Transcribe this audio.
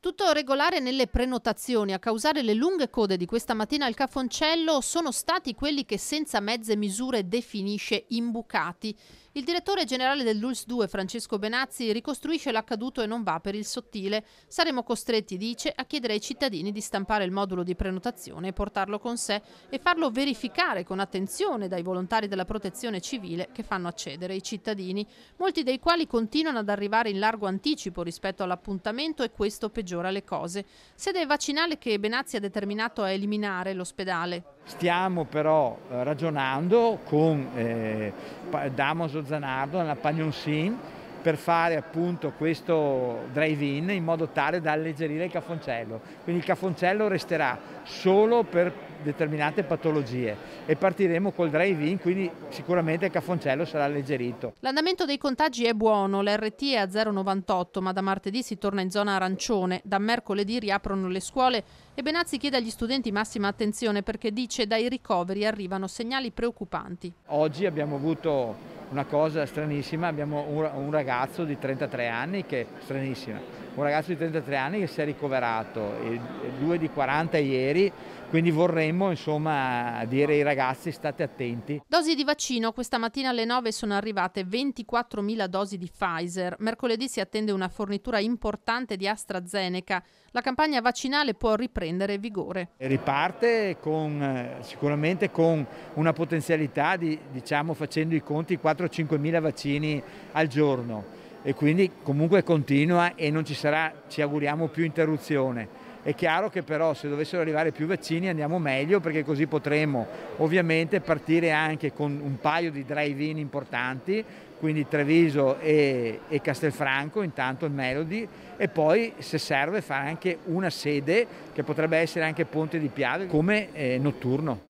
Tutto regolare nelle prenotazioni, a causare le lunghe code di questa mattina al Caffoncello sono stati quelli che senza mezze misure definisce imbucati. Il direttore generale dell'ULS 2, Francesco Benazzi, ricostruisce l'accaduto e non va per il sottile. Saremo costretti, dice, a chiedere ai cittadini di stampare il modulo di prenotazione e portarlo con sé e farlo verificare con attenzione dai volontari della protezione civile che fanno accedere i cittadini, molti dei quali continuano ad arrivare in largo anticipo rispetto all'appuntamento e questo peggiora peggiora le cose. Sede vaccinale che Benazzi ha determinato a eliminare l'ospedale. Stiamo però eh, ragionando con eh, Damos Zanardo, la Pagnon Sin, per fare appunto questo drive-in in modo tale da alleggerire il caffoncello. Quindi il caffoncello resterà solo per determinate patologie e partiremo col drive-in, quindi sicuramente il caffoncello sarà alleggerito. L'andamento dei contagi è buono, l'RT è a 0,98, ma da martedì si torna in zona arancione, da mercoledì riaprono le scuole e Benazzi chiede agli studenti massima attenzione perché dice dai ricoveri arrivano segnali preoccupanti. Oggi abbiamo avuto una cosa stranissima, abbiamo un, ragazzo di 33 anni che è stranissima, un ragazzo di 33 anni che si è ricoverato e due di 40 ieri, quindi vorremmo insomma dire ai ragazzi state attenti. Dosi di vaccino, questa mattina alle 9 sono arrivate 24.000 dosi di Pfizer, mercoledì si attende una fornitura importante di AstraZeneca, la campagna vaccinale può riprendere vigore. Riparte con, sicuramente con una potenzialità di diciamo facendo i conti 4-5 mila vaccini al giorno e quindi comunque continua e non ci sarà, ci auguriamo, più interruzione. È chiaro che però se dovessero arrivare più vaccini andiamo meglio perché così potremo ovviamente partire anche con un paio di drive-in importanti, quindi Treviso e, e, Castelfranco, intanto il Melody e poi se serve fare anche una sede che potrebbe essere anche Ponte di Piave come eh, notturno.